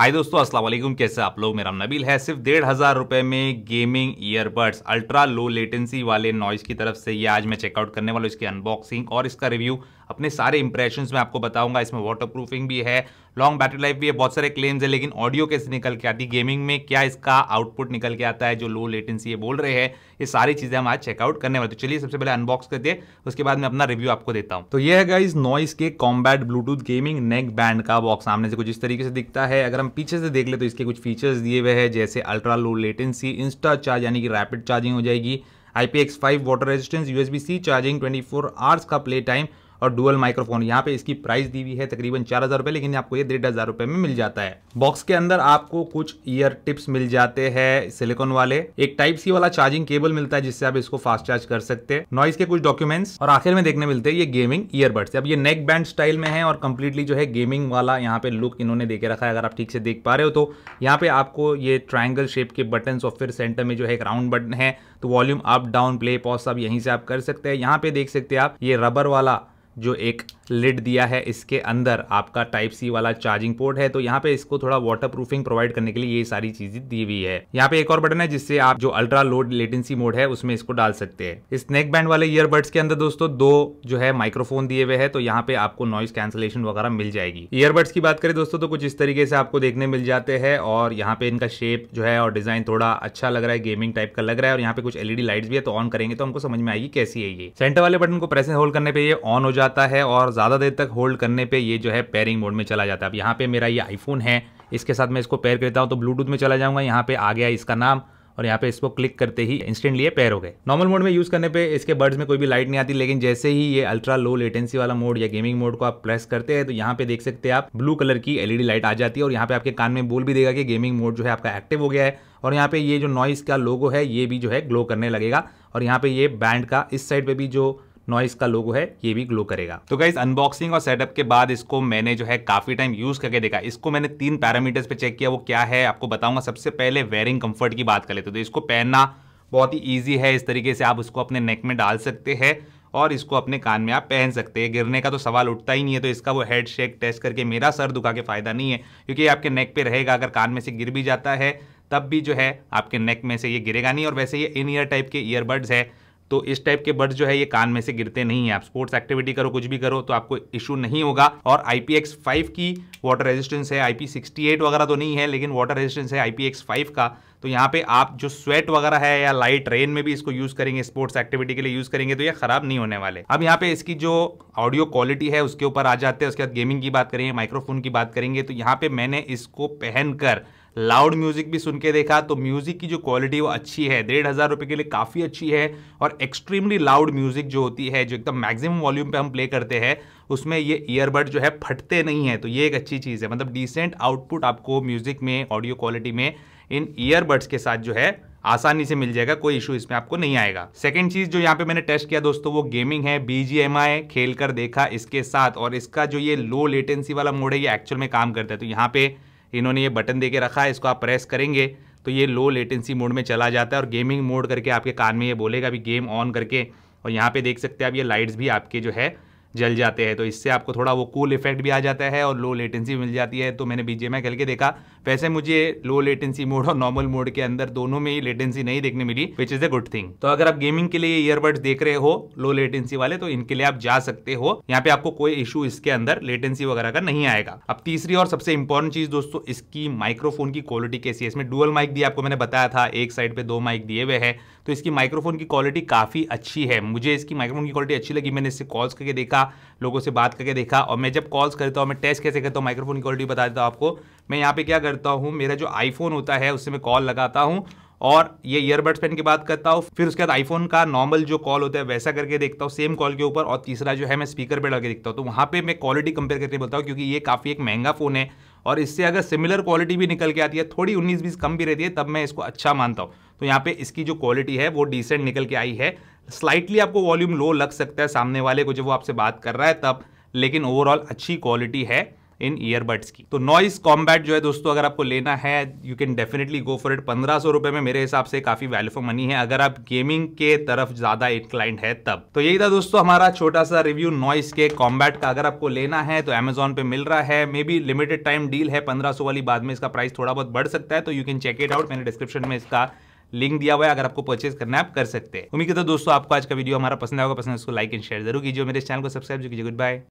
हाय दोस्तों अस्सलाम वालेकुम कैसे आप लोग मेरा नबील है सिर्फ डेढ़ हज़ार रुपये में gaming earbuds ultra low latency वाले नॉइज़ की तरफ से ये आज मैं चेकआउट करने वाला हूँ इसकी अनबॉक्सिंग और इसका रिव्यू अपने सारे इंप्रेशन में आपको बताऊंगा इसमें वाटर प्रूफिंग भी है लॉन्ग बैटरी लाइफ भी है बहुत सारे क्लेम्स है लेकिन ऑडियो कैसे निकल के आती है गेमिंग में क्या इसका आउटपुट निकल के आता है जो लो लेटेंसी ये बोल रहे हैं ये सारी चीज़ें हम आज चेकआउट करने वाले तो चलिए सबसे पहले अनबॉक्स कर हैं उसके बाद मैं अपना रिव्यू आपको देता हूँ तो ये है इस नॉइस के combat Bluetooth gaming neckband का बॉक्स सामने से कुछ इस तरीके से दिखता है अगर हम पीछे से देख ले तो इसके कुछ फीचर्स दिए हुए हैं जैसे ultra low latency insta charge यानी कि रैपिड चार्जिंग हो जाएगी IPX5 water resistance USB-C charging twenty four hours का प्ले टाइम और डुअल माइक्रोफोन यहाँ पे इसकी प्राइस दी हुई है तकरीबन चार हज़ार रुपए लेकिन आपको ये डेढ़ हज़ार रुपये में मिल जाता है बॉक्स के अंदर आपको कुछ ईयर टिप्स मिल जाते हैं सिलिकॉन वाले एक टाइप सी वाला चार्जिंग केबल मिलता है जिससे आप इसको फास्ट चार्ज कर सकते हैं नॉइस के कुछ डॉक्यूमेंट्स और आखिर में देखने मिलते हैं ये गेमिंग ईयरबड्स अब ये नेक बैंड स्टाइल में है और कंप्लीटली जो है गेमिंग वाला यहाँ पे लुक इन्होंने देखे रखा है अगर आप ठीक से देख पा रहे हो तो यहाँ पे आपको ये ट्राइंगल शेप के बटन और फिर सेंटर में जो है एक राउंड बटन है तो volume up down play pause सब यहीं से आप कर सकते हैं यहाँ पे देख सकते हैं आप ये रबर वाला जो एक लिड दिया है इसके अंदर आपका टाइप सी वाला चार्जिंग पोर्ट है तो यहाँ पे इसको थोड़ा वाटर प्रूफिंग प्रोवाइड करने के लिए ये सारी चीजें दी हुई है यहाँ पे एक और बटन है जिससे आप जो अल्ट्रा लो लेटेंसी मोड है उसमें इसको डाल सकते हैं इस नेक बैंड वाले ईयरबड्स के अंदर दोस्तों दो जो है माइक्रोफोन दिए हुए है तो यहाँ पे आपको नॉइस कैंसिलेशन वगैरह मिल जाएगी ईयरबड्स की बात करें दोस्तों तो कुछ इस तरीके से आपको देखने मिल जाते हैं और यहाँ पे इनका शेप जो है और डिजाइन थोड़ा अच्छा लग रहा है गेमिंग टाइप का लग रहा है और यहाँ पे कुछ एलईडी लाइट्स भी है तो ऑन करेंगे तो हमको समझ में आएगी कैसी है ये सेंटर वाले बटन को प्रेस होल्ड करने पे ये ऑन हो जाता जाता है और ज़्यादा देर तक होल्ड करने पे ये जो है पेयरिंग मोड में चला जाता है अब यहाँ पे मेरा ये आईफोन है इसके साथ मैं इसको पेयर करता हूँ तो ब्लूटूथ में चला जाऊँगा यहाँ पे आ गया इसका नाम और यहाँ पे इसको क्लिक करते ही इंस्टेंटली ये पेयर हो गए नॉर्मल मोड में यूज़ करने पे इसके बर्ड्स में कोई भी लाइट नहीं आती लेकिन जैसे ही ये अल्ट्रा लो लेटेंसी वाला मोड या गेमिंग मोड को आप प्रेस करते हैं तो यहाँ पे देख सकते हैं आप ब्लू कलर की एलईडी लाइट आ जाती है और यहाँ पे आपके कान में बोल भी देगा कि गेमिंग मोड जो है आपका एक्टिव हो गया है और यहाँ पे ये जो नॉइस का लोगो है ये भी जो है ग्लो करने लगेगा और यहाँ पे ये बैंड का इस साइड पे भी जो नॉइस का लोगो है ये भी ग्लो करेगा तो गाइज अनबॉक्सिंग और सेटअप के बाद इसको मैंने जो है काफी टाइम यूज करके देखा इसको मैंने तीन पैरामीटर्स पे चेक किया वो क्या है आपको बताऊंगा सबसे पहले वेयरिंग कंफर्ट की बात कर लेते तो इसको पहनना बहुत ही ईजी है इस तरीके से आप उसको अपने नेक में डाल सकते हैं और इसको अपने कान में आप पहन सकते हैं गिरने का तो सवाल उठता ही नहीं है तो इसका वो हेड शेक टेस्ट करके मेरा सर दुखा के फायदा नहीं है क्योंकि आपके नेक पे रहेगा अगर कान में से गिर भी जाता है तब भी जो है आपके नेक में से ये गिरेगा नहीं और वैसे ये इन ईयर टाइप के ईयरबड्स है तो इस टाइप के बर्ड जो है ये कान में से गिरते नहीं है आप स्पोर्ट्स एक्टिविटी करो कुछ भी करो तो आपको इशू नहीं होगा और आईपीएक्स फाइव की वाटर रेजिस्टेंस है आईपी सिक्सटी एट वगैरह तो नहीं है लेकिन वाटर रेजिस्टेंस है आईपीएक्स फाइव का तो यहाँ पे आप जो स्वेट वगैरह है या लाइट रेन में भी इसको यूज करेंगे स्पोर्ट्स एक्टिविटी के लिए यूज करेंगे तो ये खराब नहीं होने वाले अब यहाँ पे इसकी जो ऑडियो क्वालिटी है उसके ऊपर आ जाते हैं उसके बाद गेमिंग की बात करेंगे माइक्रोफोन की बात करेंगे तो यहाँ पे मैंने इसको पहनकर लाउड म्यूजिक भी सुन के देखा तो म्यूजिक की जो क्वालिटी वो अच्छी है डेढ़ हज़ार रुपये के लिए काफ़ी अच्छी है और एक्सट्रीमली लाउड म्यूजिक जो होती है जो एकदम मैक्सिमम वॉल्यूम पे हम प्ले करते हैं उसमें ये ईयरबड जो है फटते नहीं है तो ये एक अच्छी चीज़ है मतलब डिसेंट आउटपुट आपको म्यूजिक में ऑडियो क्वालिटी में इन ईयरबड्स के साथ जो है आसानी से मिल जाएगा कोई इशू इसमें आपको नहीं आएगा सेकंड चीज जो यहाँ पे मैंने टेस्ट किया दोस्तों वो गेमिंग है बीजीएमआई खेल कर देखा इसके साथ और इसका जो ये लो लेटेंसी वाला मोड है ये एक्चुअल में काम करता है तो यहाँ पे इन्होंने ये बटन दे के रखा है इसको आप प्रेस करेंगे तो ये लो लेटेंसी मोड में चला जाता है और गेमिंग मोड करके आपके कान में ये बोलेगा अभी गेम ऑन करके और यहाँ पे देख सकते हैं आप ये लाइट्स भी आपके जो है जल जाते हैं तो इससे आपको थोड़ा वो कूल इफेक्ट भी आ जाता है और लो लेटेंसी मिल जाती है तो मैंने बी में खेल के देखा वैसे मुझे लो लेटेंसी मोड और नॉर्मल मोड के अंदर दोनों में ही लेटेंसी नहीं देखने मिली which is a good thing तो अगर आप गेमिंग के लिए ईयरबड्स देख रहे हो लो लेटेंसी वाले तो इनके लिए आप जा सकते हो यहाँ पे आपको कोई इशू इसके अंदर लेटेंसी वगैरह का नहीं आएगा अब तीसरी और सबसे इंपॉर्टेंट चीज दोस्तों इसकी माइक्रोफोन की क्वालिटी कैसी है इसमें डुअल माइक दी आपको मैंने बताया था एक साइड पे दो माइक दिए हुए हैं तो इसकी माइक्रोफोन की क्वालिटी काफी अच्छी है मुझे इसकी माइक्रोफोन की क्वालिटी अच्छी लगी मैंने इससे कॉल्स करके देखा देखा लोगों से बात करके देखा और मैं जब कॉल्स करता हूँ मैं टेस्ट कैसे करता हूँ माइक्रोफोन की क्वालिटी बता देता हूँ आपको मैं यहाँ पे क्या करता हूँ मेरा जो आईफोन होता है उससे मैं कॉल लगाता हूँ और ये ईयरबड्स पेन की बात करता हूँ फिर उसके बाद आईफोन का नॉर्मल जो कॉल होता है वैसा करके देखता हूँ सेम कॉल के ऊपर और तीसरा जो है मैं स्पीकर पर लगा देखता हूँ तो वहाँ पर मैं क्वालिटी कंपेयर करके बोलता हूँ क्योंकि ये काफ़ी एक महंगा फ़ोन है और इससे अगर सिमिलर क्वालिटी भी निकल के आती है थोड़ी उन्नीस बीस कम भी रहती है तब मैं इसको अच्छा मानता हूँ तो यहाँ पे इसकी जो क्वालिटी है वो डिसेंट निकल के आई है स्लाइटली आपको वॉल्यूम लो लग सकता है सामने वाले को जब वो आपसे बात कर रहा है तब लेकिन ओवरऑल अच्छी क्वालिटी है इन ईयरबड्स की तो नॉइस कॉम्बैट जो है दोस्तों अगर आपको लेना है you can definitely go for it पंद्रह सौ रुपए में मेरे हिसाब से काफी वैल्यू फॉर मनी है अगर आप गेमिंग के तरफ ज्यादा इंक्लाइंड है तब तो यही था दोस्तों हमारा छोटा सा रिव्यू नॉइस के कॉम्बैट का अगर आपको लेना है तो एमेजोन पे मिल रहा है maybe limited time deal है पंद्रह वाली बाद में इसका प्राइस थोड़ा बहुत बढ़ सकता है तो you can check it out मैंने डिस्क्रिप्शन में इसका लिंक दिया हुआ है अगर आपको परचेज करना है आप कर सकते हैं उम्मीद करता तो दोस्तों आपको आज का वीडियो हमारा पसंद आएगा पसंद उसको लाइक एंड शेयर जरूर कीजिए मेरे चैनल को सब्सक्राइब कीजिए गुड बाय